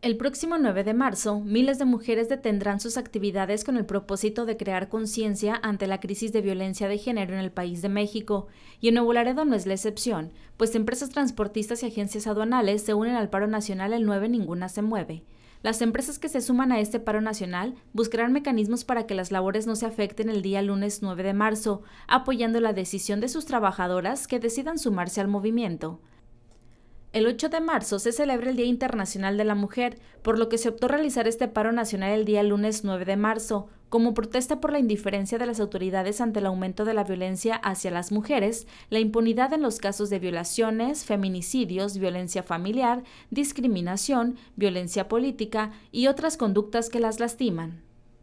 El próximo 9 de marzo, miles de mujeres detendrán sus actividades con el propósito de crear conciencia ante la crisis de violencia de género en el país de México. Y en Nuevo Laredo no es la excepción, pues empresas transportistas y agencias aduanales se unen al paro nacional el 9 Ninguna se mueve. Las empresas que se suman a este paro nacional buscarán mecanismos para que las labores no se afecten el día lunes 9 de marzo, apoyando la decisión de sus trabajadoras que decidan sumarse al movimiento. El 8 de marzo se celebra el Día Internacional de la Mujer, por lo que se optó realizar este paro nacional el día lunes 9 de marzo, como protesta por la indiferencia de las autoridades ante el aumento de la violencia hacia las mujeres, la impunidad en los casos de violaciones, feminicidios, violencia familiar, discriminación, violencia política y otras conductas que las lastiman.